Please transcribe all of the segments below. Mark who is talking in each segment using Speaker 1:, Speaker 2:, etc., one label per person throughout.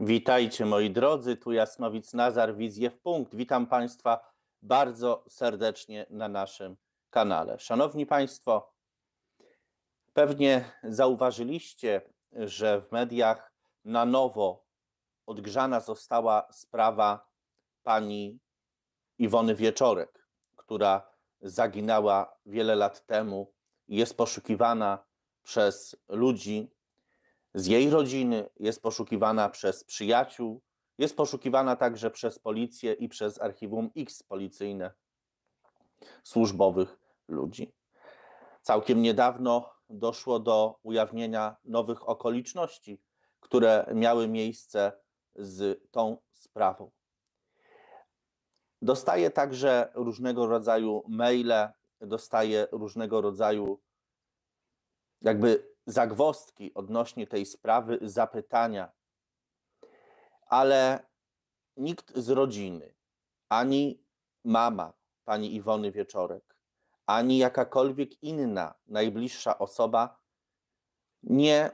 Speaker 1: Witajcie moi drodzy, tu Jasnowic Nazar, Wizję w Punkt. Witam Państwa bardzo serdecznie na naszym kanale. Szanowni Państwo, pewnie zauważyliście, że w mediach na nowo odgrzana została sprawa pani Iwony Wieczorek, która zaginęła wiele lat temu i jest poszukiwana przez ludzi, z jej rodziny, jest poszukiwana przez przyjaciół, jest poszukiwana także przez policję i przez archiwum X policyjne służbowych ludzi. Całkiem niedawno doszło do ujawnienia nowych okoliczności, które miały miejsce z tą sprawą. Dostaje także różnego rodzaju maile, dostaje różnego rodzaju jakby zagwostki odnośnie tej sprawy, zapytania, ale nikt z rodziny, ani mama pani Iwony Wieczorek, ani jakakolwiek inna najbliższa osoba nie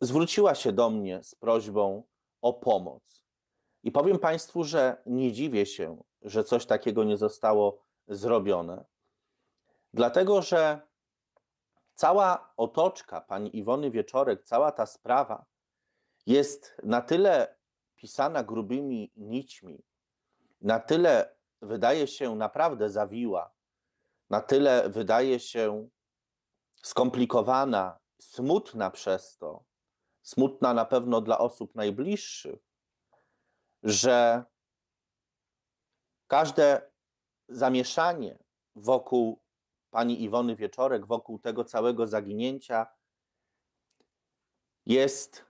Speaker 1: zwróciła się do mnie z prośbą o pomoc. I powiem Państwu, że nie dziwię się, że coś takiego nie zostało zrobione, dlatego że cała otoczka pani Iwony Wieczorek, cała ta sprawa jest na tyle pisana grubymi nićmi, na tyle wydaje się naprawdę zawiła, na tyle wydaje się skomplikowana, smutna przez to, smutna na pewno dla osób najbliższych, że każde zamieszanie wokół pani Iwony Wieczorek wokół tego całego zaginięcia jest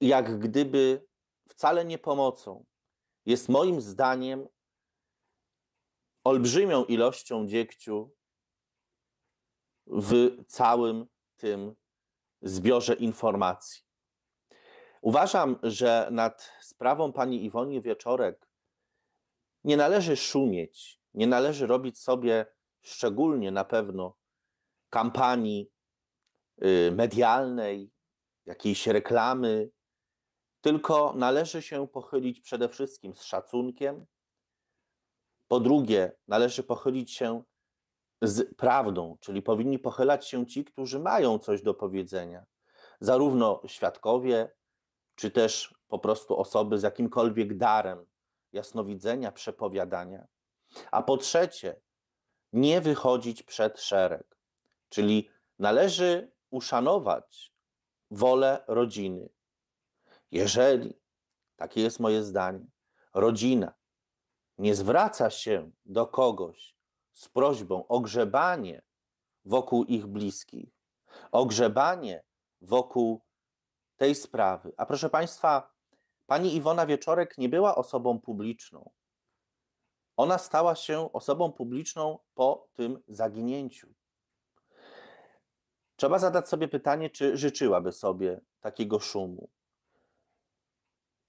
Speaker 1: jak gdyby wcale nie pomocą. Jest moim zdaniem olbrzymią ilością dziegciu w całym tym zbiorze informacji. Uważam, że nad sprawą pani Iwonie Wieczorek nie należy szumieć, nie należy robić sobie szczególnie na pewno kampanii y, medialnej, jakiejś reklamy, tylko należy się pochylić przede wszystkim z szacunkiem. Po drugie, należy pochylić się z prawdą, czyli powinni pochylać się ci, którzy mają coś do powiedzenia, zarówno świadkowie, czy też po prostu osoby z jakimkolwiek darem jasnowidzenia, przepowiadania. A po trzecie, nie wychodzić przed szereg. Czyli należy uszanować wolę rodziny. Jeżeli, takie jest moje zdanie, rodzina nie zwraca się do kogoś z prośbą o grzebanie wokół ich bliskich, ogrzebanie wokół tej sprawy. A proszę Państwa, pani Iwona Wieczorek nie była osobą publiczną. Ona stała się osobą publiczną po tym zaginięciu. Trzeba zadać sobie pytanie, czy życzyłaby sobie takiego szumu.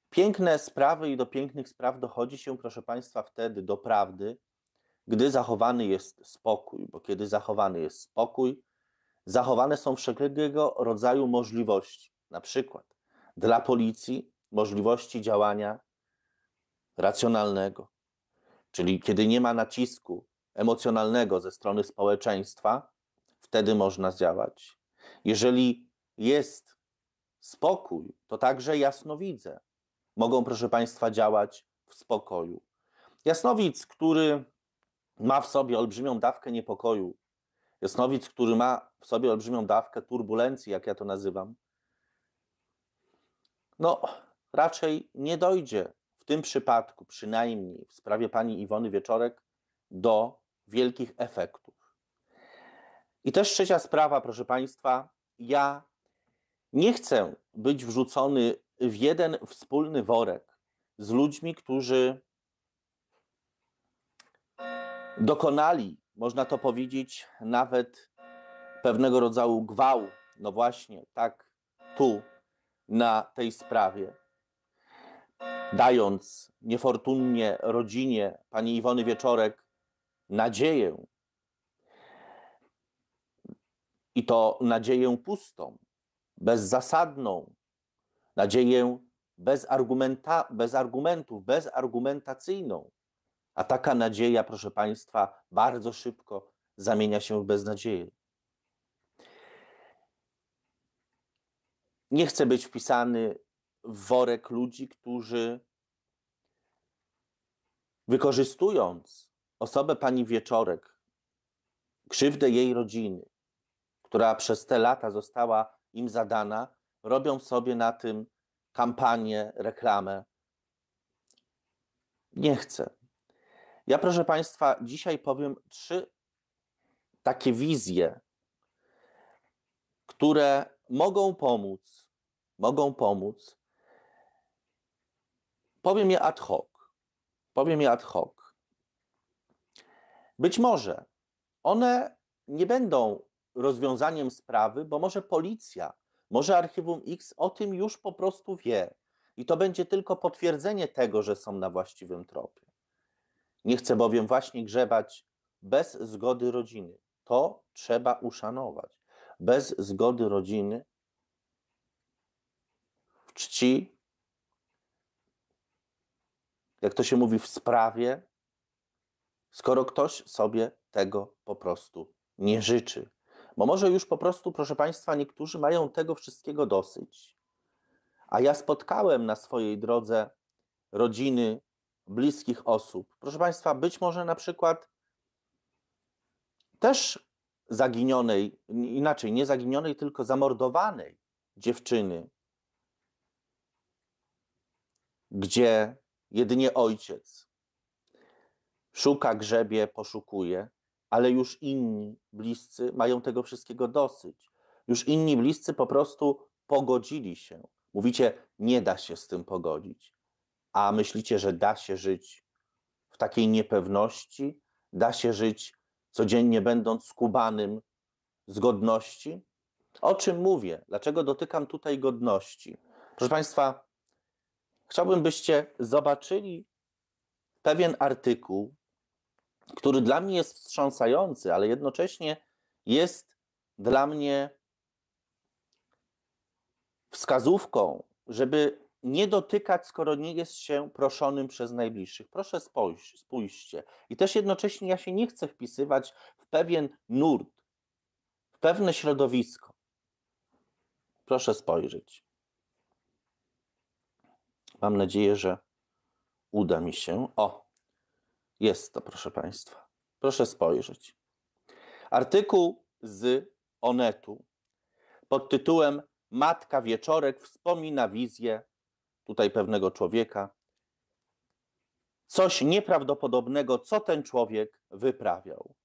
Speaker 1: Piękne sprawy i do pięknych spraw dochodzi się, proszę Państwa, wtedy do prawdy, gdy zachowany jest spokój, bo kiedy zachowany jest spokój, zachowane są wszelkiego rodzaju możliwości, na przykład dla policji możliwości działania racjonalnego, Czyli kiedy nie ma nacisku emocjonalnego ze strony społeczeństwa, wtedy można działać. Jeżeli jest spokój, to także jasnowidze mogą, proszę Państwa, działać w spokoju. Jasnowic, który ma w sobie olbrzymią dawkę niepokoju, jasnowidz, który ma w sobie olbrzymią dawkę turbulencji, jak ja to nazywam, no raczej nie dojdzie w tym przypadku, przynajmniej w sprawie pani Iwony Wieczorek, do wielkich efektów. I też trzecia sprawa, proszę Państwa, ja nie chcę być wrzucony w jeden wspólny worek z ludźmi, którzy dokonali, można to powiedzieć, nawet pewnego rodzaju gwałtu. No właśnie, tak tu, na tej sprawie dając niefortunnie rodzinie pani Iwony Wieczorek nadzieję. I to nadzieję pustą, bezzasadną, nadzieję bez, argumenta, bez argumentów, bezargumentacyjną. A taka nadzieja, proszę Państwa, bardzo szybko zamienia się w beznadzieję. Nie chcę być wpisany w worek ludzi, którzy wykorzystując osobę pani Wieczorek, krzywdę jej rodziny, która przez te lata została im zadana, robią sobie na tym kampanię, reklamę. Nie chcę. Ja, proszę Państwa, dzisiaj powiem trzy takie wizje, które mogą pomóc, mogą pomóc. Powiem je ad hoc. Powiem je ad hoc. Być może one nie będą rozwiązaniem sprawy, bo może policja, może Archiwum X o tym już po prostu wie. I to będzie tylko potwierdzenie tego, że są na właściwym tropie. Nie chcę bowiem właśnie grzebać bez zgody rodziny. To trzeba uszanować. Bez zgody rodziny w czci jak to się mówi, w sprawie, skoro ktoś sobie tego po prostu nie życzy. Bo może już po prostu, proszę Państwa, niektórzy mają tego wszystkiego dosyć. A ja spotkałem na swojej drodze rodziny, bliskich osób. Proszę Państwa, być może na przykład też zaginionej, inaczej, nie zaginionej, tylko zamordowanej dziewczyny, gdzie jedynie ojciec. Szuka, grzebie, poszukuje, ale już inni bliscy mają tego wszystkiego dosyć. Już inni bliscy po prostu pogodzili się. Mówicie, nie da się z tym pogodzić, a myślicie, że da się żyć w takiej niepewności, da się żyć codziennie będąc skubanym z godności? O czym mówię? Dlaczego dotykam tutaj godności? Proszę Państwa, chciałbym, byście zobaczyli pewien artykuł, który dla mnie jest wstrząsający, ale jednocześnie jest dla mnie wskazówką, żeby nie dotykać, skoro nie jest się proszonym przez najbliższych. Proszę spójrz, spójrzcie. I też jednocześnie ja się nie chcę wpisywać w pewien nurt, w pewne środowisko. Proszę spojrzeć. Mam nadzieję, że uda mi się. O, jest to, proszę Państwa. Proszę spojrzeć. Artykuł z Onetu pod tytułem Matka Wieczorek wspomina wizję tutaj pewnego człowieka. Coś nieprawdopodobnego, co ten człowiek wyprawiał.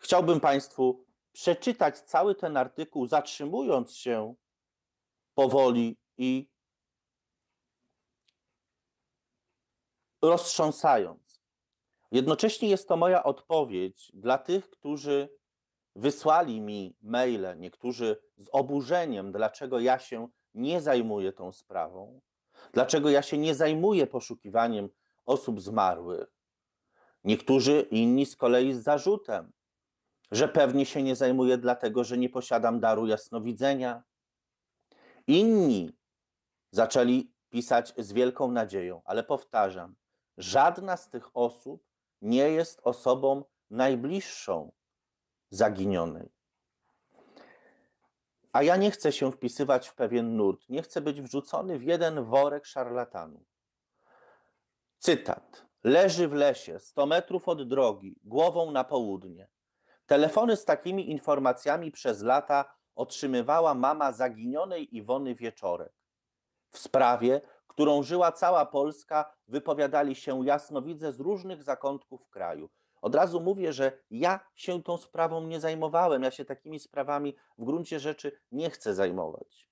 Speaker 1: Chciałbym Państwu przeczytać cały ten artykuł, zatrzymując się powoli i roztrząsając. Jednocześnie jest to moja odpowiedź dla tych, którzy wysłali mi maile, niektórzy z oburzeniem, dlaczego ja się nie zajmuję tą sprawą, dlaczego ja się nie zajmuję poszukiwaniem osób zmarłych. Niektórzy inni z kolei z zarzutem, że pewnie się nie zajmuję dlatego, że nie posiadam daru jasnowidzenia. Inni zaczęli pisać z wielką nadzieją, ale powtarzam, Żadna z tych osób nie jest osobą najbliższą zaginionej. A ja nie chcę się wpisywać w pewien nurt, nie chcę być wrzucony w jeden worek szarlatanu. Cytat. Leży w lesie, 100 metrów od drogi, głową na południe. Telefony z takimi informacjami przez lata otrzymywała mama zaginionej Iwony Wieczorek. W sprawie którą żyła cała Polska, wypowiadali się jasnowidze z różnych zakątków kraju. Od razu mówię, że ja się tą sprawą nie zajmowałem, ja się takimi sprawami w gruncie rzeczy nie chcę zajmować.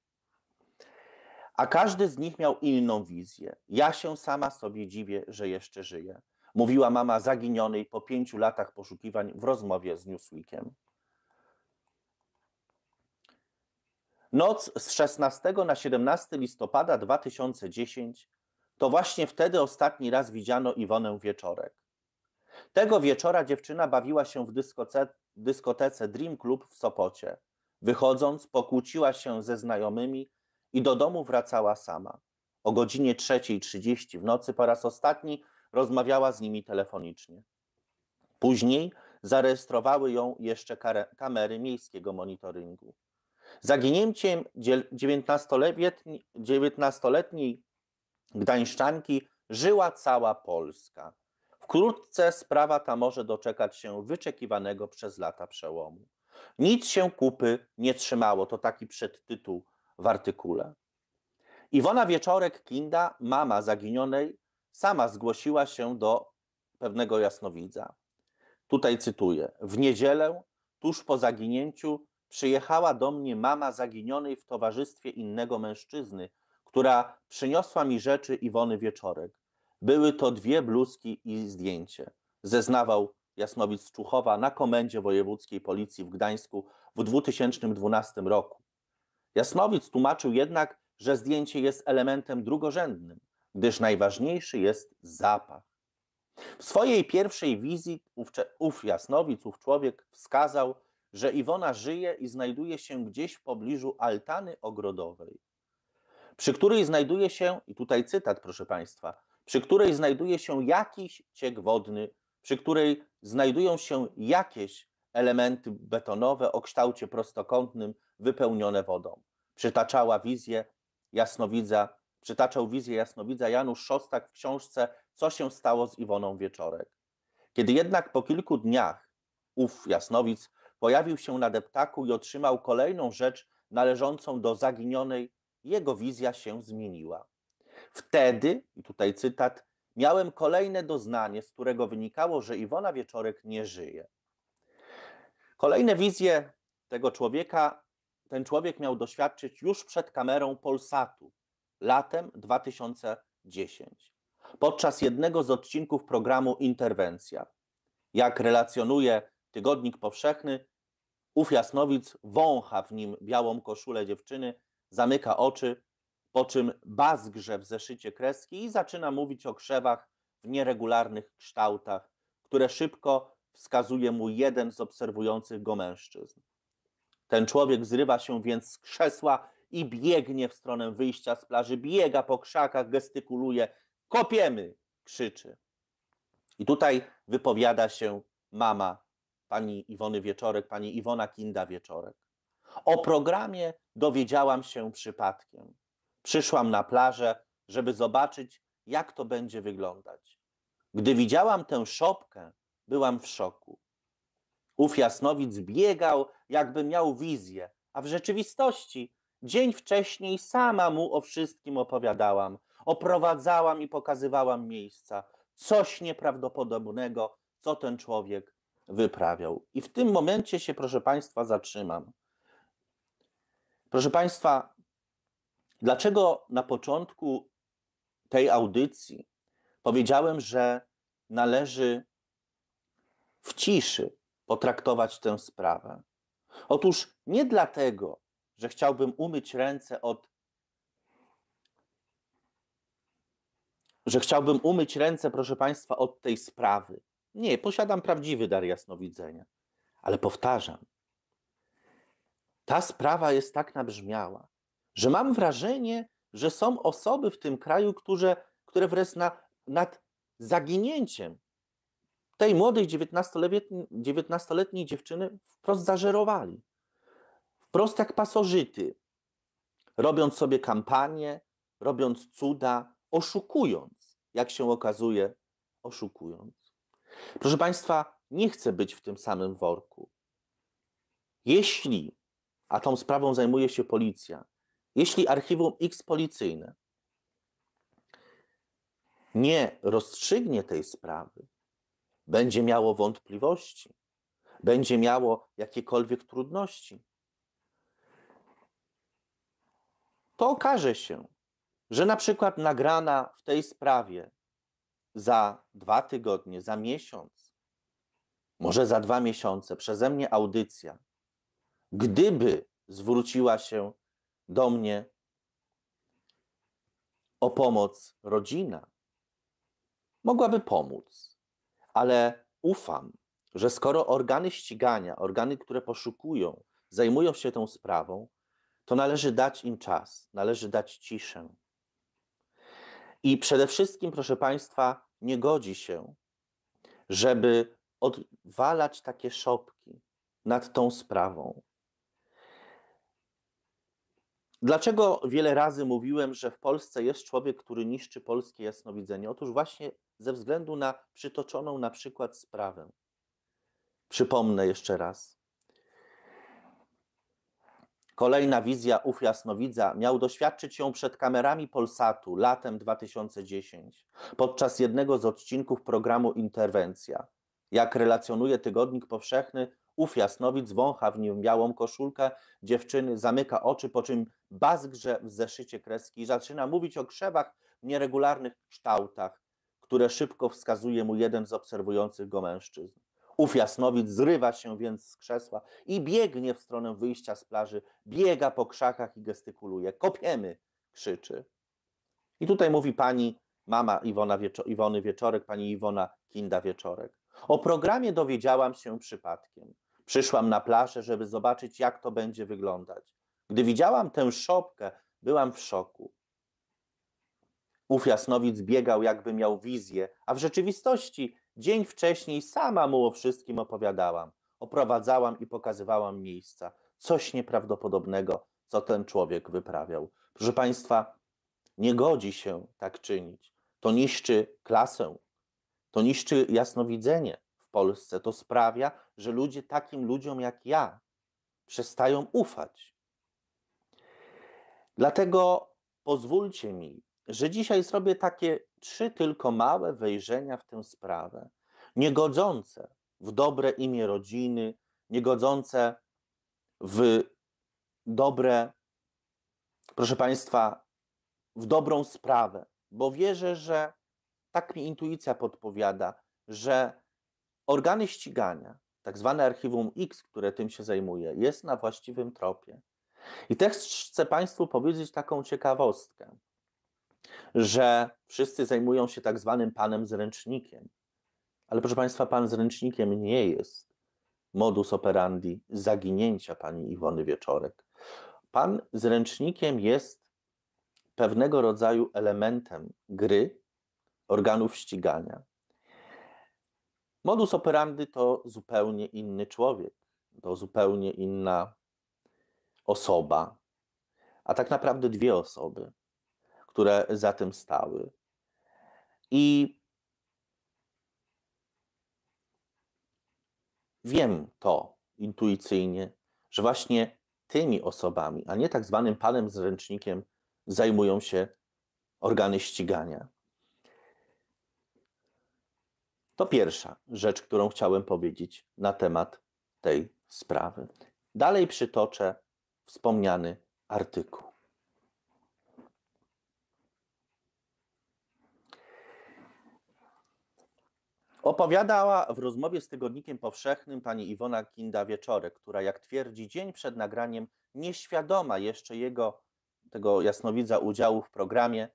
Speaker 1: A każdy z nich miał inną wizję. Ja się sama sobie dziwię, że jeszcze żyję. Mówiła mama zaginionej po pięciu latach poszukiwań w rozmowie z Newsweekiem. Noc z 16 na 17 listopada 2010 to właśnie wtedy ostatni raz widziano Iwonę wieczorek. Tego wieczora dziewczyna bawiła się w dyskotece, dyskotece Dream Club w Sopocie. Wychodząc, pokłóciła się ze znajomymi i do domu wracała sama. O godzinie 3.30 w nocy po raz ostatni rozmawiała z nimi telefonicznie. Później zarejestrowały ją jeszcze kamery miejskiego monitoringu. Zaginięciem 19-letniej gdańszczanki żyła cała Polska. Wkrótce sprawa ta może doczekać się wyczekiwanego przez lata przełomu. Nic się kupy nie trzymało, to taki przedtytuł w artykule. Iwona Wieczorek-Kinda, mama zaginionej, sama zgłosiła się do pewnego jasnowidza. Tutaj cytuję: W niedzielę, tuż po zaginięciu, przyjechała do mnie mama zaginionej w towarzystwie innego mężczyzny, która przyniosła mi rzeczy Iwony Wieczorek. Były to dwie bluzki i zdjęcie. Zeznawał Jasnowic Czuchowa na komendzie wojewódzkiej policji w Gdańsku w 2012 roku. Jasnowic tłumaczył jednak, że zdjęcie jest elementem drugorzędnym, gdyż najważniejszy jest zapach. W swojej pierwszej wizji ów, ów Jasnowic, ów człowiek wskazał, że Iwona żyje i znajduje się gdzieś w pobliżu altany ogrodowej, przy której znajduje się, i tutaj cytat, proszę Państwa, przy której znajduje się jakiś ciek wodny, przy której znajdują się jakieś elementy betonowe o kształcie prostokątnym wypełnione wodą. Przytaczała wizję jasnowidza, przytaczał wizję jasnowidza Janusz Szostak w książce Co się stało z Iwoną Wieczorek. Kiedy jednak po kilku dniach ów jasnowidz pojawił się na deptaku i otrzymał kolejną rzecz należącą do zaginionej, jego wizja się zmieniła. Wtedy, i tutaj cytat, miałem kolejne doznanie, z którego wynikało, że Iwona Wieczorek nie żyje. Kolejne wizje tego człowieka, ten człowiek miał doświadczyć już przed kamerą Polsatu latem 2010, podczas jednego z odcinków programu Interwencja. Jak relacjonuje Tygodnik Powszechny, Ów jasnowic wącha w nim białą koszulę dziewczyny, zamyka oczy, po czym bazgrze w zeszycie kreski i zaczyna mówić o krzewach w nieregularnych kształtach, które szybko wskazuje mu jeden z obserwujących go mężczyzn. Ten człowiek zrywa się więc z krzesła i biegnie w stronę wyjścia z plaży, biega po krzakach, gestykuluje, kopiemy, krzyczy. I tutaj wypowiada się mama pani Iwony Wieczorek, pani Iwona Kinda-Wieczorek. O programie dowiedziałam się przypadkiem. Przyszłam na plażę, żeby zobaczyć, jak to będzie wyglądać. Gdy widziałam tę szopkę, byłam w szoku. Ów jasnowic biegał, jakby miał wizję, a w rzeczywistości dzień wcześniej sama mu o wszystkim opowiadałam, oprowadzałam i pokazywałam miejsca. Coś nieprawdopodobnego, co ten człowiek wyprawiał. I w tym momencie się, proszę Państwa, zatrzymam. Proszę Państwa, dlaczego na początku tej audycji powiedziałem, że należy w ciszy potraktować tę sprawę? Otóż nie dlatego, że chciałbym umyć ręce od że chciałbym umyć ręce, proszę Państwa, od tej sprawy. Nie, posiadam prawdziwy dar jasnowidzenia. Ale powtarzam, ta sprawa jest tak nabrzmiała, że mam wrażenie, że są osoby w tym kraju, które, które wreszcie na, nad zaginięciem tej młodej 19-letniej, 19-letniej dziewczyny wprost zażerowali. Wprost jak pasożyty, robiąc sobie kampanię, robiąc cuda, oszukując, jak się okazuje, oszukując. Proszę Państwa, nie chcę być w tym samym worku. Jeśli, a tą sprawą zajmuje się policja, jeśli archiwum X policyjne nie rozstrzygnie tej sprawy, będzie miało wątpliwości, będzie miało jakiekolwiek trudności, to okaże się, że na przykład nagrana w tej sprawie za dwa tygodnie, za miesiąc, może za dwa miesiące przeze mnie audycja, gdyby zwróciła się do mnie o pomoc rodzina, mogłaby pomóc, ale ufam, że skoro organy ścigania, organy, które poszukują, zajmują się tą sprawą, to należy dać im czas, należy dać ciszę, i przede wszystkim, proszę Państwa, nie godzi się, żeby odwalać takie szopki nad tą sprawą. Dlaczego wiele razy mówiłem, że w Polsce jest człowiek, który niszczy polskie jasnowidzenie? Otóż właśnie ze względu na przytoczoną na przykład sprawę. Przypomnę jeszcze raz. Kolejna wizja ów jasnowidza miał doświadczyć ją przed kamerami Polsatu latem 2010 podczas jednego z odcinków programu Interwencja. Jak relacjonuje Tygodnik Powszechny, ów jasnowidz wącha w nim białą koszulkę dziewczyny, zamyka oczy, po czym bazgrze w zeszycie kreski i zaczyna mówić o krzewach w nieregularnych kształtach, które szybko wskazuje mu jeden z obserwujących go mężczyzn. Ów jasnowic zrywa się więc z krzesła i biegnie w stronę wyjścia z plaży, biega po krzakach i gestykuluje. Kopiemy, krzyczy. I tutaj mówi pani mama Iwona Wieczo Iwony Wieczorek, pani Iwona Kinda-Wieczorek. O programie dowiedziałam się przypadkiem. Przyszłam na plażę, żeby zobaczyć, jak to będzie wyglądać. Gdy widziałam tę szopkę, byłam w szoku. Ów jasnowic biegał, jakby miał wizję, a w rzeczywistości Dzień wcześniej sama mu o wszystkim opowiadałam. Oprowadzałam i pokazywałam miejsca. Coś nieprawdopodobnego, co ten człowiek wyprawiał. Proszę Państwa, nie godzi się tak czynić. To niszczy klasę, to niszczy jasnowidzenie w Polsce. To sprawia, że ludzie takim ludziom jak ja przestają ufać. Dlatego pozwólcie mi, że dzisiaj zrobię takie trzy tylko małe wejrzenia w tę sprawę, niegodzące w dobre imię rodziny, niegodzące w dobre, proszę Państwa, w dobrą sprawę, bo wierzę, że tak mi intuicja podpowiada, że organy ścigania, tak zwane archiwum X, które tym się zajmuje, jest na właściwym tropie. I też chcę Państwu powiedzieć taką ciekawostkę że wszyscy zajmują się tak zwanym panem z ręcznikiem. Ale proszę Państwa, pan z ręcznikiem nie jest modus operandi zaginięcia pani Iwony Wieczorek. Pan z ręcznikiem jest pewnego rodzaju elementem gry organów ścigania. Modus operandi to zupełnie inny człowiek, to zupełnie inna osoba, a tak naprawdę dwie osoby które za tym stały. I wiem to intuicyjnie, że właśnie tymi osobami, a nie tak zwanym panem z ręcznikiem, zajmują się organy ścigania. To pierwsza rzecz, którą chciałem powiedzieć na temat tej sprawy. Dalej przytoczę wspomniany artykuł. Opowiadała w rozmowie z Tygodnikiem Powszechnym pani Iwona Kinda-Wieczorek, która, jak twierdzi, dzień przed nagraniem, nieświadoma jeszcze jego, tego jasnowidza, udziału w programie,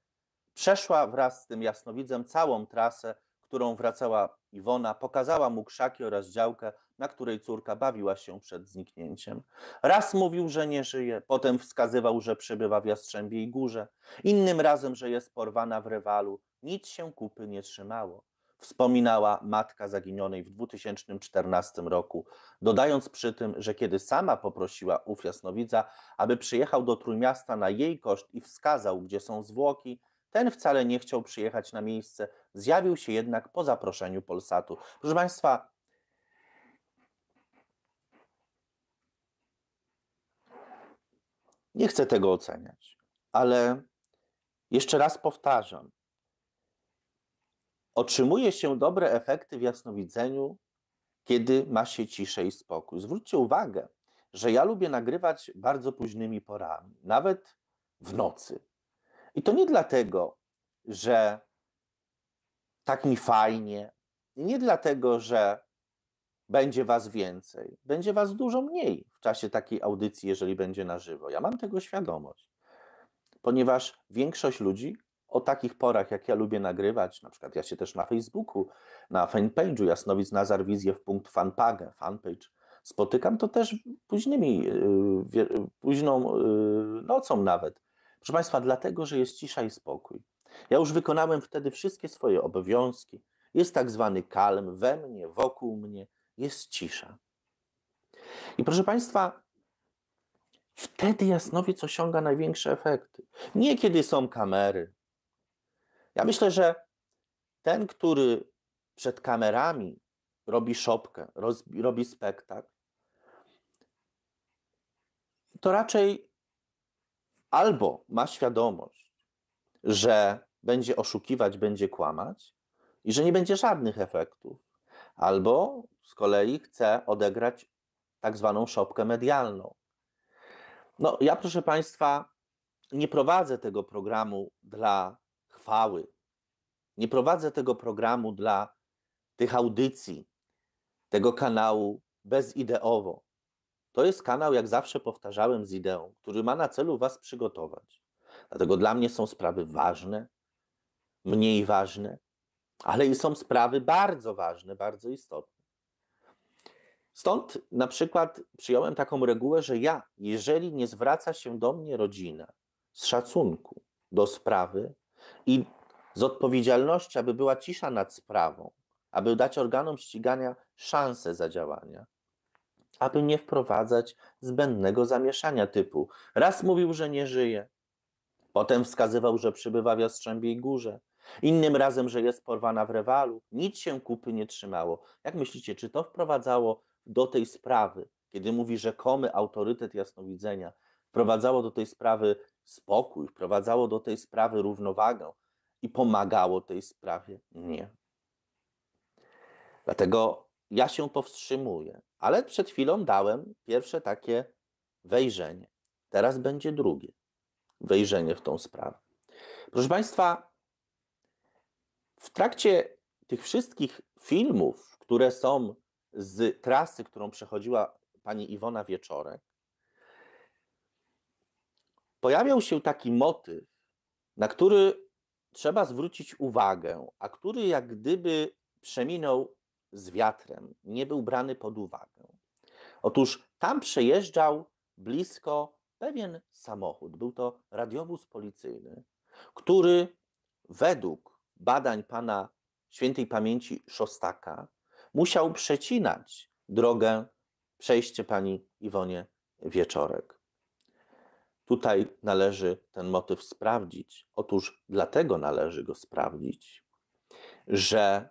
Speaker 1: przeszła wraz z tym jasnowidzem całą trasę, którą wracała Iwona, pokazała mu krzaki oraz działkę, na której córka bawiła się przed zniknięciem. Raz mówił, że nie żyje, potem wskazywał, że przebywa w Jastrzębiej Górze, innym razem, że jest porwana w rewalu. Nic się kupy nie trzymało wspominała matka zaginionej w 2014 roku, dodając przy tym, że kiedy sama poprosiła ów jasnowidza, aby przyjechał do Trójmiasta na jej koszt i wskazał, gdzie są zwłoki, ten wcale nie chciał przyjechać na miejsce, zjawił się jednak po zaproszeniu Polsatu. Proszę Państwa, nie chcę tego oceniać, ale jeszcze raz powtarzam, Otrzymuje się dobre efekty w jasnowidzeniu, kiedy ma się ciszę i spokój. Zwróćcie uwagę, że ja lubię nagrywać bardzo późnymi porami, nawet w nocy. I to nie dlatego, że tak mi fajnie, nie dlatego, że będzie was więcej, będzie was dużo mniej w czasie takiej audycji, jeżeli będzie na żywo. Ja mam tego świadomość, ponieważ większość ludzi o takich porach, jak ja lubię nagrywać, na przykład ja się też na Facebooku, na fanpage'u Jasnowic Nazar Wizję w punkt fanpage, fanpage spotykam, to też późnymi, y, późną y, nocą nawet. Proszę Państwa, dlatego, że jest cisza i spokój. Ja już wykonałem wtedy wszystkie swoje obowiązki. Jest tak zwany kalm we mnie, wokół mnie, jest cisza. I proszę Państwa, wtedy jasnowiec osiąga największe efekty. Nie kiedy są kamery, ja myślę, że ten, który przed kamerami robi szopkę, robi spektakl, to raczej albo ma świadomość, że będzie oszukiwać, będzie kłamać i że nie będzie żadnych efektów, albo z kolei chce odegrać tak zwaną szopkę medialną. No, ja proszę Państwa, nie prowadzę tego programu dla chwały. Nie prowadzę tego programu dla tych audycji, tego kanału bezideowo. To jest kanał, jak zawsze powtarzałem, z ideą, który ma na celu Was przygotować. Dlatego dla mnie są sprawy ważne, mniej ważne, ale i są sprawy bardzo ważne, bardzo istotne. Stąd na przykład przyjąłem taką regułę, że ja, jeżeli nie zwraca się do mnie rodzina z szacunku do sprawy, i z odpowiedzialności, aby była cisza nad sprawą, aby dać organom ścigania szansę zadziałania, aby nie wprowadzać zbędnego zamieszania typu raz mówił, że nie żyje, potem wskazywał, że przybywa w Jastrzębiej Górze, innym razem, że jest porwana w rewalu, nic się kupy nie trzymało. Jak myślicie, czy to wprowadzało do tej sprawy, kiedy mówi rzekomy autorytet jasnowidzenia, wprowadzało do tej sprawy spokój, wprowadzało do tej sprawy równowagę i pomagało tej sprawie? Nie. Dlatego ja się powstrzymuję, ale przed chwilą dałem pierwsze takie wejrzenie. Teraz będzie drugie wejrzenie w tą sprawę. Proszę Państwa, w trakcie tych wszystkich filmów, które są z trasy, którą przechodziła pani Iwona Wieczorek, pojawiał się taki motyw, na który trzeba zwrócić uwagę, a który jak gdyby przeminął z wiatrem, nie był brany pod uwagę. Otóż tam przejeżdżał blisko pewien samochód, był to radiowóz policyjny, który według badań pana świętej pamięci Szostaka musiał przecinać drogę, przejście pani Iwonie Wieczorek. Tutaj należy ten motyw sprawdzić. Otóż dlatego należy go sprawdzić, że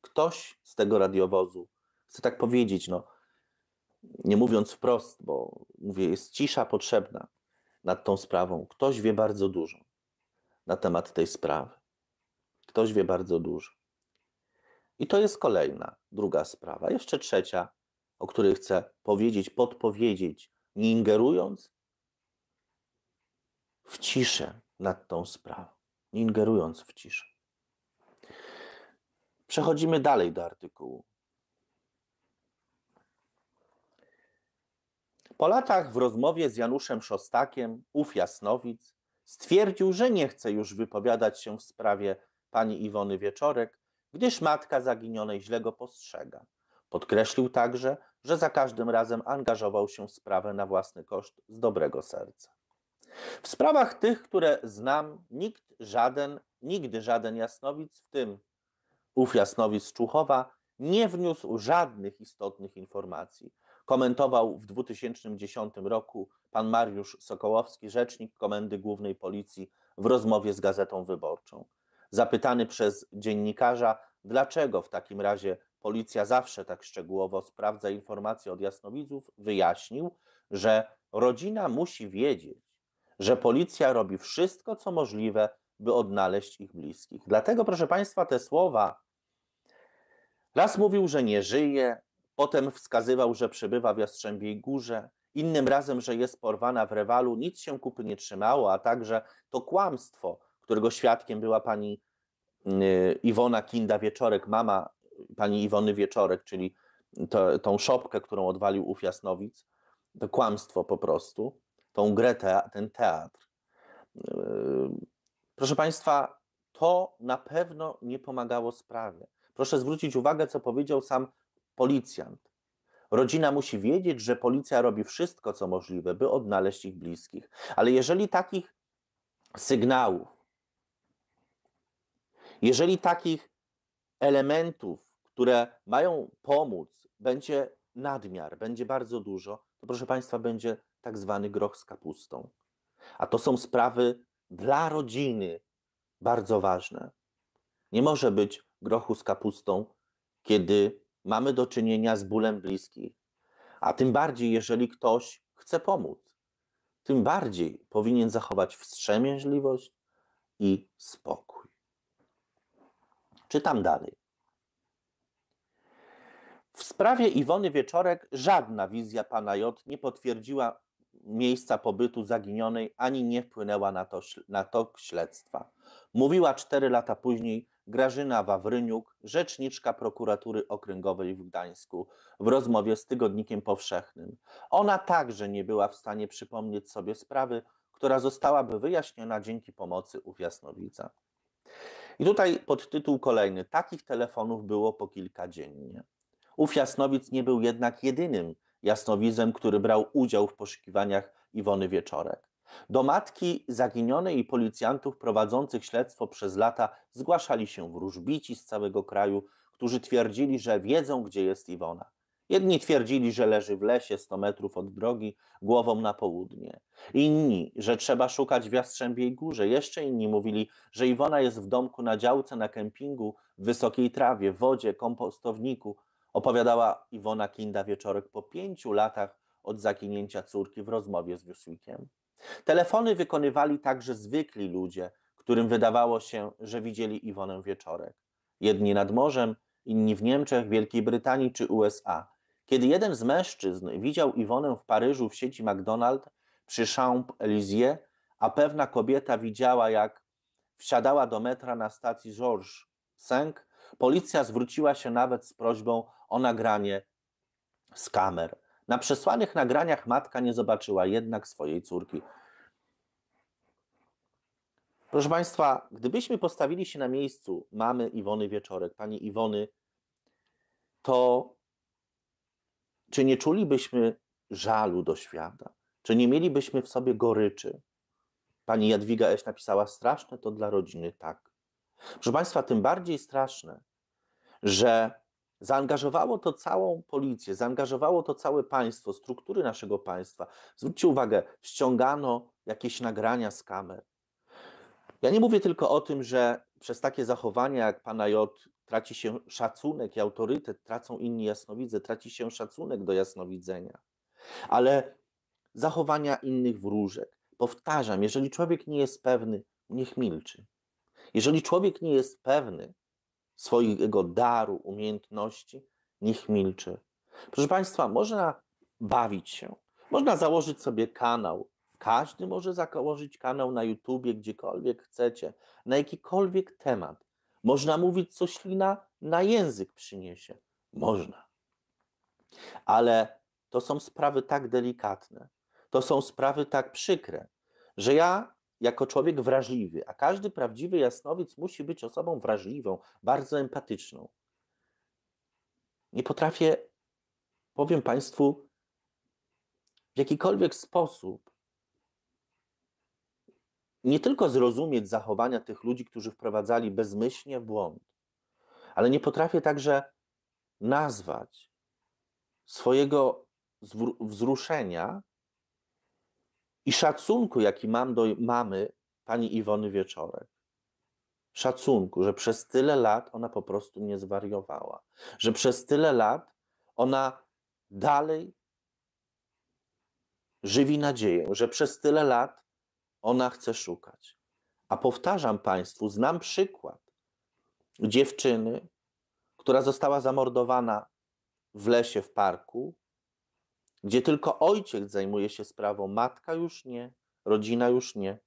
Speaker 1: ktoś z tego radiowozu, chcę tak powiedzieć, no, nie mówiąc wprost, bo mówię, jest cisza potrzebna nad tą sprawą. Ktoś wie bardzo dużo na temat tej sprawy. Ktoś wie bardzo dużo. I to jest kolejna, druga sprawa. Jeszcze trzecia, o których chcę powiedzieć, podpowiedzieć, nie ingerując w ciszę nad tą sprawą, nie ingerując w ciszę. Przechodzimy dalej do artykułu. Po latach w rozmowie z Januszem Szostakiem, ów Jasnowic, stwierdził, że nie chce już wypowiadać się w sprawie pani Iwony Wieczorek, gdyż matka zaginionej źle go postrzega. Podkreślił także, że za każdym razem angażował się w sprawę na własny koszt z dobrego serca. W sprawach tych, które znam, nikt żaden, nigdy żaden jasnowic, w tym ów jasnowic Czuchowa, nie wniósł żadnych istotnych informacji. Komentował w 2010 roku pan Mariusz Sokołowski, rzecznik Komendy Głównej Policji, w rozmowie z Gazetą Wyborczą. Zapytany przez dziennikarza, dlaczego w takim razie policja zawsze tak szczegółowo sprawdza informacje od jasnowidzów, wyjaśnił, że rodzina musi wiedzieć, że policja robi wszystko, co możliwe, by odnaleźć ich bliskich. Dlatego, proszę Państwa, te słowa raz mówił, że nie żyje, potem wskazywał, że przebywa w Jastrzębiej Górze, innym razem, że jest porwana w rewalu, nic się kupy nie trzymało, a także to kłamstwo, którego świadkiem była pani y, Iwona Kinda Wieczorek, mama pani Iwony Wieczorek, czyli to, tą szopkę, którą odwalił ów Jasnowic, to kłamstwo po prostu, tą grę, te, ten teatr. Yy, proszę Państwa, to na pewno nie pomagało sprawie. Proszę zwrócić uwagę, co powiedział sam policjant. Rodzina musi wiedzieć, że policja robi wszystko, co możliwe, by odnaleźć ich bliskich. Ale jeżeli takich sygnałów, jeżeli takich elementów które mają pomóc, będzie nadmiar, będzie bardzo dużo, to proszę Państwa, będzie tak zwany groch z kapustą. A to są sprawy dla rodziny bardzo ważne. Nie może być grochu z kapustą, kiedy mamy do czynienia z bólem bliskich, a tym bardziej, jeżeli ktoś chce pomóc. Tym bardziej powinien zachować wstrzemięźliwość i spokój. Czytam dalej. W sprawie Iwony Wieczorek żadna wizja pana J nie potwierdziła miejsca pobytu zaginionej ani nie wpłynęła na, to, na śledztwa. Mówiła cztery lata później Grażyna Wawryniuk, rzeczniczka prokuratury okręgowej w Gdańsku, w rozmowie z Tygodnikiem Powszechnym. Ona także nie była w stanie przypomnieć sobie sprawy, która zostałaby wyjaśniona dzięki pomocy u Jasnowidza. I tutaj podtytuł kolejny. Takich telefonów było po kilka dziennie. Ów jasnowic nie był jednak jedynym jasnowizem, który brał udział w poszukiwaniach Iwony Wieczorek. Do matki zaginionej i policjantów prowadzących śledztwo przez lata zgłaszali się wróżbici z całego kraju, którzy twierdzili, że wiedzą, gdzie jest Iwona. Jedni twierdzili, że leży w lesie 100 metrów od drogi, głową na południe. Inni, że trzeba szukać w Jastrzębiej Górze. Jeszcze inni mówili, że Iwona jest w domku na działce, na kempingu, w wysokiej trawie, wodzie, kompostowniku – Opowiadała Iwona Kinda-Wieczorek po pięciu latach od zaginięcia córki w rozmowie z Newsweekiem. Telefony wykonywali także zwykli ludzie, którym wydawało się, że widzieli Iwonę Wieczorek. Jedni nad morzem, inni w Niemczech, Wielkiej Brytanii czy USA. Kiedy jeden z mężczyzn widział Iwonę w Paryżu w sieci McDonald's przy Champs-Élysées, a pewna kobieta widziała, jak wsiadała do metra na stacji Georges Saint, policja zwróciła się nawet z prośbą o nagranie z kamer. Na przesłanych nagraniach matka nie zobaczyła jednak swojej córki. Proszę Państwa, gdybyśmy postawili się na miejscu mamy Iwony Wieczorek, pani Iwony, to czy nie czulibyśmy żalu do świata? Czy nie mielibyśmy w sobie goryczy? Pani Jadwiga Eś napisała: Straszne to dla rodziny, tak. Proszę Państwa, tym bardziej straszne, że Zaangażowało to całą policję, zaangażowało to całe państwo, struktury naszego państwa. Zwróćcie uwagę, ściągano jakieś nagrania z kamer. Ja nie mówię tylko o tym, że przez takie zachowania jak pana J traci się szacunek i autorytet, tracą inni jasnowidze, traci się szacunek do jasnowidzenia, ale zachowania innych wróżek. Powtarzam, jeżeli człowiek nie jest pewny, niech milczy. Jeżeli człowiek nie jest pewny, swojego daru, umiejętności, niech milczy. Proszę Państwa, można bawić się, można założyć sobie kanał. Każdy może założyć kanał na YouTubie, gdziekolwiek chcecie, na jakikolwiek temat. Można mówić, co ślina na język przyniesie. Można. Ale to są sprawy tak delikatne, to są sprawy tak przykre, że ja jako człowiek wrażliwy, a każdy prawdziwy jasnowic musi być osobą wrażliwą, bardzo empatyczną. Nie potrafię, powiem Państwu, w jakikolwiek sposób nie tylko zrozumieć zachowania tych ludzi, którzy wprowadzali bezmyślnie w błąd, ale nie potrafię także nazwać swojego wzruszenia i szacunku, jaki mam do mamy pani Iwony Wieczorek. Szacunku, że przez tyle lat ona po prostu nie zwariowała, że przez tyle lat ona dalej żywi nadzieję, że przez tyle lat ona chce szukać. A powtarzam Państwu, znam przykład dziewczyny, która została zamordowana w lesie, w parku, gdzie tylko ojciec zajmuje się sprawą, matka już nie, rodzina już nie.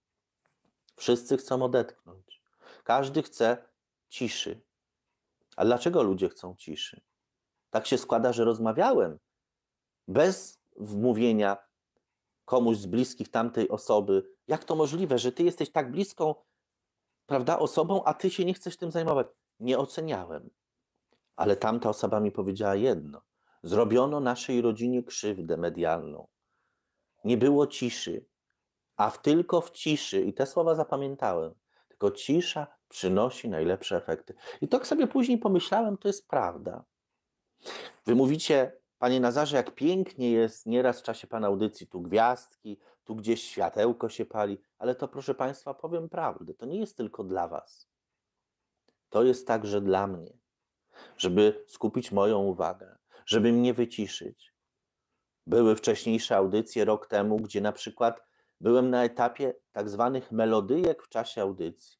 Speaker 1: Wszyscy chcą odetchnąć. Każdy chce ciszy. A dlaczego ludzie chcą ciszy? Tak się składa, że rozmawiałem bez wmówienia komuś z bliskich tamtej osoby. Jak to możliwe, że ty jesteś tak bliską, prawda, osobą, a ty się nie chcesz tym zajmować? Nie oceniałem. Ale tamta osoba mi powiedziała jedno. Zrobiono naszej rodzinie krzywdę medialną. Nie było ciszy, a w, tylko w ciszy, i te słowa zapamiętałem, tylko cisza przynosi najlepsze efekty. I tak sobie później pomyślałem, to jest prawda. Wy mówicie, panie Nazarze, jak pięknie jest nieraz w czasie pana audycji, tu gwiazdki, tu gdzieś światełko się pali, ale to proszę państwa, powiem prawdę, to nie jest tylko dla was. To jest także dla mnie, żeby skupić moją uwagę, żeby mnie wyciszyć. Były wcześniejsze audycje rok temu, gdzie na przykład byłem na etapie tak zwanych melodyjek w czasie audycji.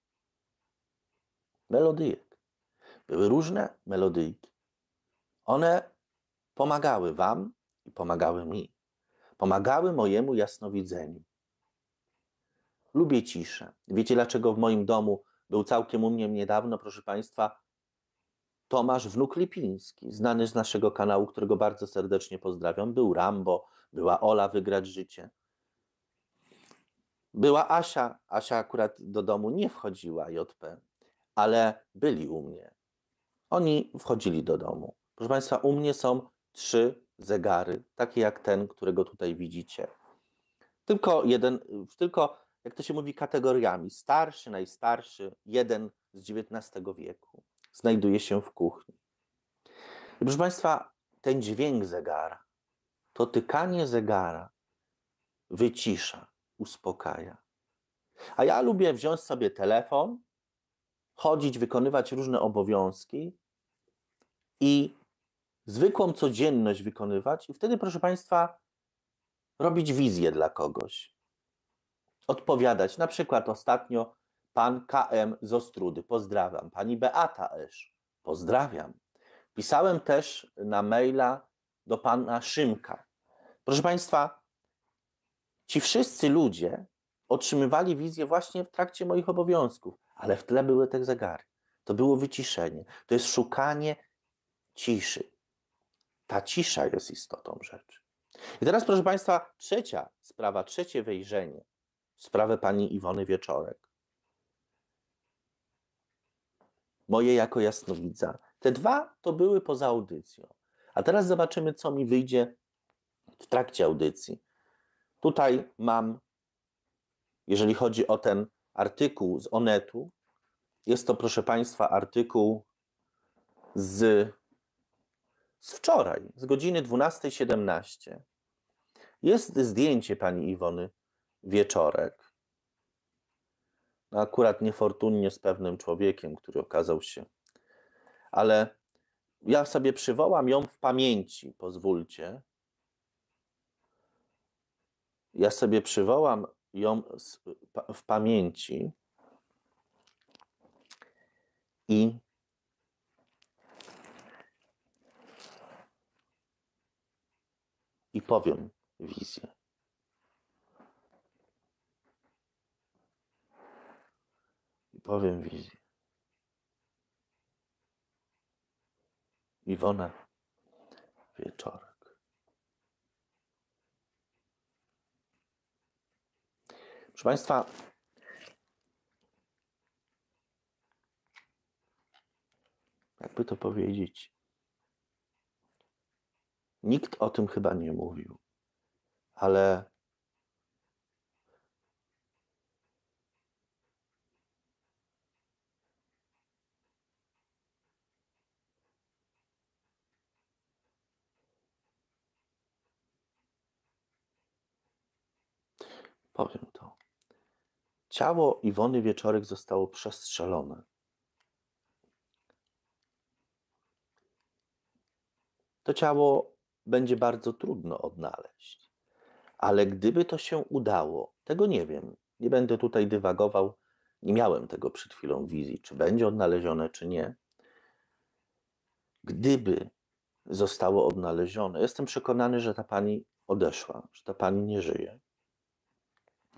Speaker 1: Melodyjek. Były różne melodyjki. One pomagały Wam i pomagały mi. Pomagały mojemu jasnowidzeniu. Lubię ciszę. Wiecie, dlaczego w moim domu był całkiem u mnie niedawno, proszę Państwa, Tomasz Wnuk-Lipiński, znany z naszego kanału, którego bardzo serdecznie pozdrawiam. Był Rambo, była Ola Wygrać Życie. Była Asia, Asia akurat do domu nie wchodziła JP, ale byli u mnie. Oni wchodzili do domu. Proszę Państwa, u mnie są trzy zegary, takie jak ten, którego tutaj widzicie. Tylko jeden, tylko jak to się mówi, kategoriami. Starszy, najstarszy, jeden z XIX wieku znajduje się w kuchni. I proszę Państwa, ten dźwięk zegara, to tykanie zegara wycisza, uspokaja. A ja lubię wziąć sobie telefon, chodzić, wykonywać różne obowiązki i zwykłą codzienność wykonywać, i wtedy, proszę Państwa, robić wizję dla kogoś. Odpowiadać. Na przykład ostatnio pan KM z Ostrudy, pozdrawiam. Pani Beata Esz, pozdrawiam. Pisałem też na maila do pana Szymka. Proszę państwa, ci wszyscy ludzie otrzymywali wizję właśnie w trakcie moich obowiązków, ale w tle były te zegary. To było wyciszenie, to jest szukanie ciszy. Ta cisza jest istotą rzeczy. I teraz, proszę Państwa, trzecia sprawa, trzecie wejrzenie w sprawę pani Iwony Wieczorek. moje jako jasnowidza. Te dwa to były poza audycją. A teraz zobaczymy, co mi wyjdzie w trakcie audycji. Tutaj mam, jeżeli chodzi o ten artykuł z Onetu, jest to, proszę Państwa, artykuł z, z wczoraj, z godziny 12.17. Jest zdjęcie pani Iwony Wieczorek no, akurat niefortunnie z pewnym człowiekiem, który okazał się. Ale ja sobie przywołam ją w pamięci, pozwólcie. Ja sobie przywołam ją w pamięci i i powiem wizję. powiem wizję. Iwona Wieczorek. Proszę Państwa, jakby to powiedzieć, nikt o tym chyba nie mówił, ale Powiem to. Ciało Iwony Wieczorek zostało przestrzelone. To ciało będzie bardzo trudno odnaleźć, ale gdyby to się udało, tego nie wiem. Nie będę tutaj dywagował, nie miałem tego przed chwilą wizji, czy będzie odnalezione, czy nie. Gdyby zostało odnalezione, jestem przekonany, że ta pani odeszła, że ta pani nie żyje.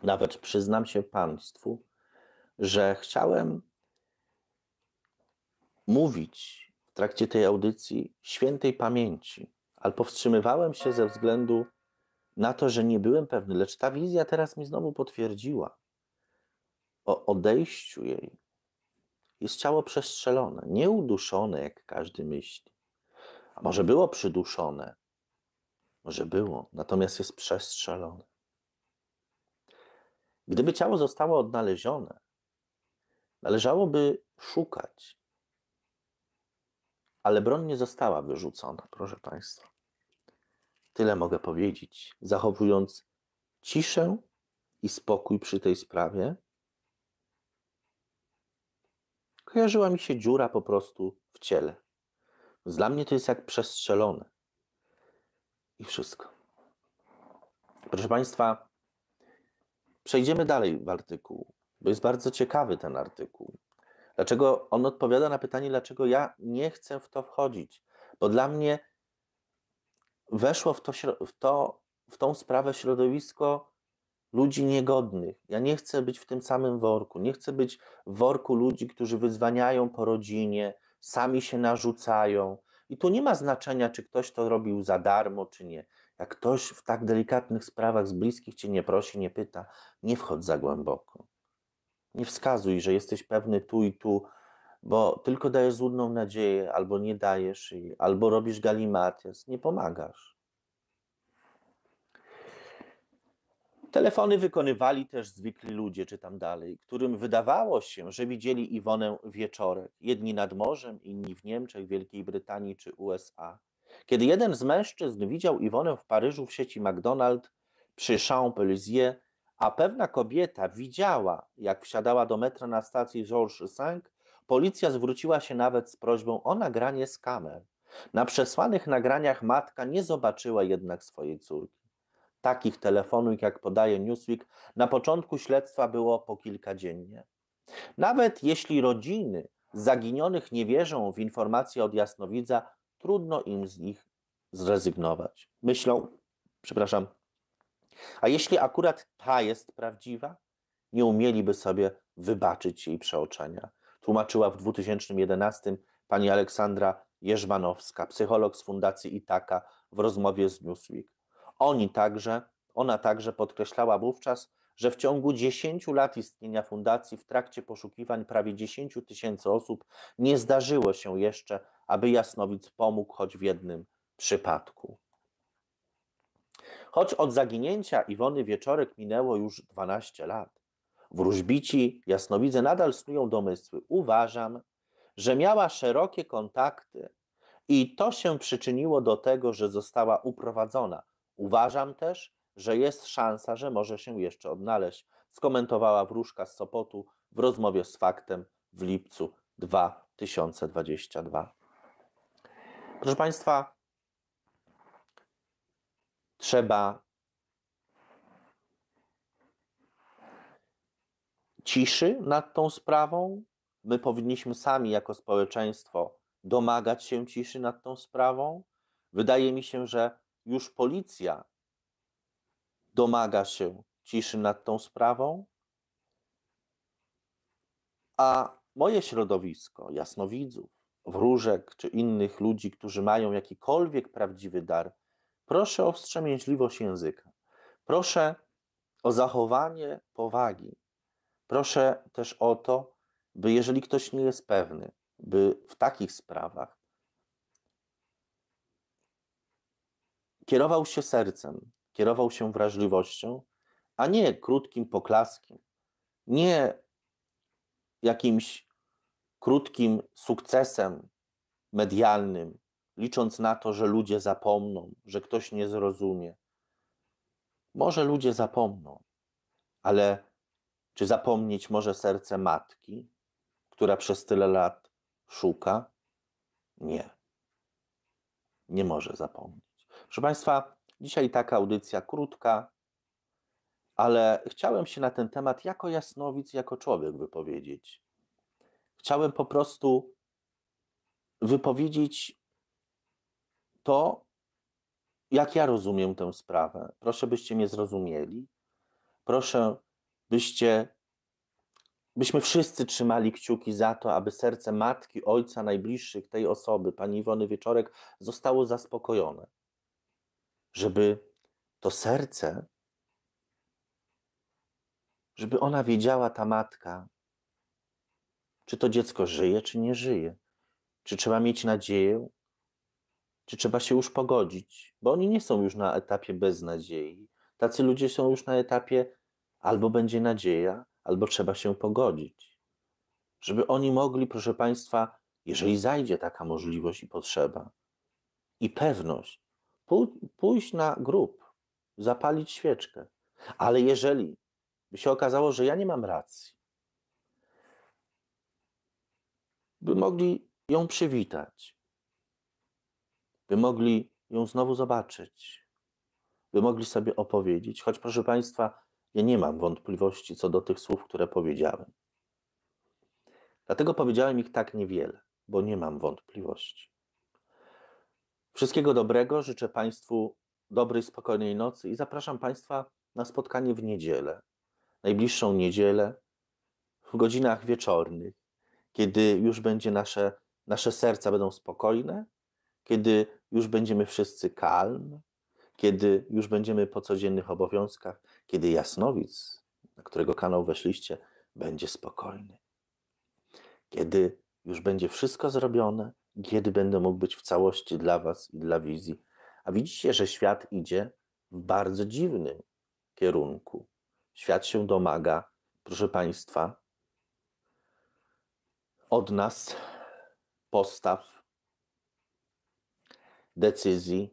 Speaker 1: Nawet przyznam się Państwu, że chciałem mówić w trakcie tej audycji świętej pamięci, ale powstrzymywałem się ze względu na to, że nie byłem pewny, lecz ta wizja teraz mi znowu potwierdziła o odejściu jej. Jest ciało przestrzelone, nieuduszone, jak każdy myśli. A może było przyduszone? Może było, natomiast jest przestrzelone. Gdyby ciało zostało odnalezione, należałoby szukać, ale broń nie została wyrzucona, proszę Państwa. Tyle mogę powiedzieć, zachowując ciszę i spokój przy tej sprawie. Kojarzyła mi się dziura po prostu w ciele. Dla mnie to jest jak przestrzelone. I wszystko. Proszę Państwa, przejdziemy dalej w artykuł, bo jest bardzo ciekawy ten artykuł. Dlaczego on odpowiada na pytanie, dlaczego ja nie chcę w to wchodzić? Bo dla mnie weszło w, to, w, to, w tą sprawę środowisko ludzi niegodnych. Ja nie chcę być w tym samym worku. Nie chcę być w worku ludzi, którzy wyzwaniają po rodzinie, sami się narzucają. I tu nie ma znaczenia, czy ktoś to robił za darmo, czy nie. Jak ktoś w tak delikatnych sprawach z bliskich cię nie prosi, nie pyta, nie wchodź za głęboko. Nie wskazuj, że jesteś pewny tu i tu, bo tylko dajesz złudną nadzieję, albo nie dajesz jej, albo robisz galimatias, nie pomagasz. Telefony wykonywali też zwykli ludzie, czy tam dalej, którym wydawało się, że widzieli Iwonę wieczorem, jedni nad morzem, inni w Niemczech, Wielkiej Brytanii czy USA. Kiedy jeden z mężczyzn widział Iwonę w Paryżu w sieci McDonald's przy Champs-Élysées, a pewna kobieta widziała, jak wsiadała do metra na stacji Georges V, policja zwróciła się nawet z prośbą o nagranie z kamer. Na przesłanych nagraniach matka nie zobaczyła jednak swojej córki. Takich telefonów, jak podaje Newsweek, na początku śledztwa było po kilka dziennie. Nawet jeśli rodziny zaginionych nie wierzą w informacje od jasnowidza, Trudno im z nich zrezygnować. Myślą, przepraszam, a jeśli akurat ta jest prawdziwa, nie umieliby sobie wybaczyć jej przeoczenia. Tłumaczyła w 2011 pani Aleksandra Jerzmanowska, psycholog z Fundacji Itaka w rozmowie z Newsweek. Oni także, ona także podkreślała wówczas, że w ciągu 10 lat istnienia fundacji w trakcie poszukiwań prawie 10 tysięcy osób nie zdarzyło się jeszcze, aby Jasnowic pomógł choć w jednym przypadku. Choć od zaginięcia Iwony Wieczorek minęło już 12 lat, wróżbici jasnowidze nadal snują domysły. Uważam, że miała szerokie kontakty i to się przyczyniło do tego, że została uprowadzona. Uważam też, że jest szansa, że może się jeszcze odnaleźć, skomentowała wróżka z Sopotu w rozmowie z Faktem w lipcu 2022. Proszę Państwa, trzeba ciszy nad tą sprawą. My powinniśmy sami jako społeczeństwo domagać się ciszy nad tą sprawą. Wydaje mi się, że już policja domaga się ciszy nad tą sprawą, a moje środowisko jasnowidzów, wróżek czy innych ludzi, którzy mają jakikolwiek prawdziwy dar, proszę o wstrzemięźliwość języka. Proszę o zachowanie powagi. Proszę też o to, by jeżeli ktoś nie jest pewny, by w takich sprawach kierował się sercem, kierował się wrażliwością, a nie krótkim poklaskiem, nie jakimś krótkim sukcesem medialnym, licząc na to, że ludzie zapomną, że ktoś nie zrozumie. Może ludzie zapomną, ale czy zapomnieć może serce matki, która przez tyle lat szuka? Nie. Nie może zapomnieć. Proszę Państwa, Dzisiaj taka audycja krótka, ale chciałem się na ten temat jako jasnowic, jako człowiek wypowiedzieć. Chciałem po prostu wypowiedzieć to, jak ja rozumiem tę sprawę. Proszę, byście mnie zrozumieli. Proszę, byście, byśmy wszyscy trzymali kciuki za to, aby serce matki, ojca, najbliższych tej osoby, pani Iwony Wieczorek, zostało zaspokojone żeby to serce, żeby ona wiedziała, ta matka, czy to dziecko żyje, czy nie żyje, czy trzeba mieć nadzieję, czy trzeba się już pogodzić, bo oni nie są już na etapie beznadziei. Tacy ludzie są już na etapie albo będzie nadzieja, albo trzeba się pogodzić. Żeby oni mogli, proszę Państwa, jeżeli zajdzie taka możliwość i potrzeba i pewność, pójść na grób, zapalić świeczkę. Ale jeżeli by się okazało, że ja nie mam racji, by mogli ją przywitać, by mogli ją znowu zobaczyć, by mogli sobie opowiedzieć, choć proszę Państwa, ja nie mam wątpliwości co do tych słów, które powiedziałem. Dlatego powiedziałem ich tak niewiele, bo nie mam wątpliwości. Wszystkiego dobrego, życzę Państwu dobrej, spokojnej nocy i zapraszam Państwa na spotkanie w niedzielę, najbliższą niedzielę, w godzinach wieczornych, kiedy już będzie nasze, nasze serca będą spokojne, kiedy już będziemy wszyscy kalm, kiedy już będziemy po codziennych obowiązkach, kiedy Jasnowic, na którego kanał weszliście, będzie spokojny. Kiedy już będzie wszystko zrobione, kiedy będę mógł być w całości dla Was i dla wizji. A widzicie, że świat idzie w bardzo dziwnym kierunku. Świat się domaga, proszę Państwa, od nas postaw, decyzji.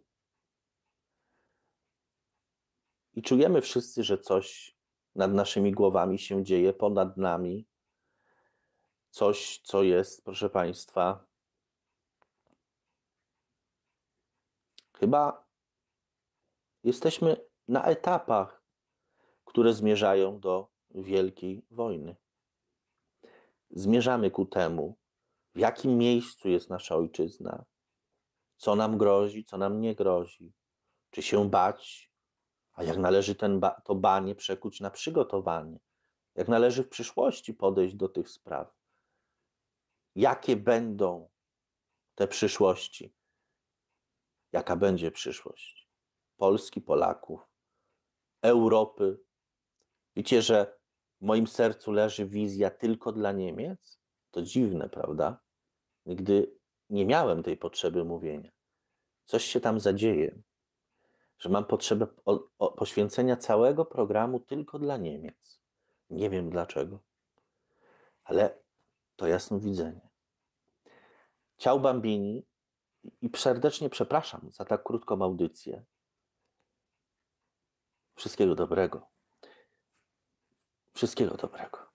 Speaker 1: I czujemy wszyscy, że coś nad naszymi głowami się dzieje, ponad nami. Coś, co jest, proszę Państwa, Chyba jesteśmy na etapach, które zmierzają do wielkiej wojny. Zmierzamy ku temu, w jakim miejscu jest nasza ojczyzna, co nam grozi, co nam nie grozi, czy się bać, a jak należy ten ba to banie przekuć na przygotowanie, jak należy w przyszłości podejść do tych spraw, jakie będą te przyszłości, jaka będzie przyszłość Polski, Polaków, Europy. Wiecie, że w moim sercu leży wizja tylko dla Niemiec? To dziwne, prawda? Gdy nie miałem tej potrzeby mówienia, coś się tam zadzieje, że mam potrzebę poświęcenia całego programu tylko dla Niemiec. Nie wiem dlaczego, ale to jasno widzenie. Ciao Bambini i serdecznie przepraszam za tak krótką audycję. Wszystkiego dobrego. Wszystkiego dobrego.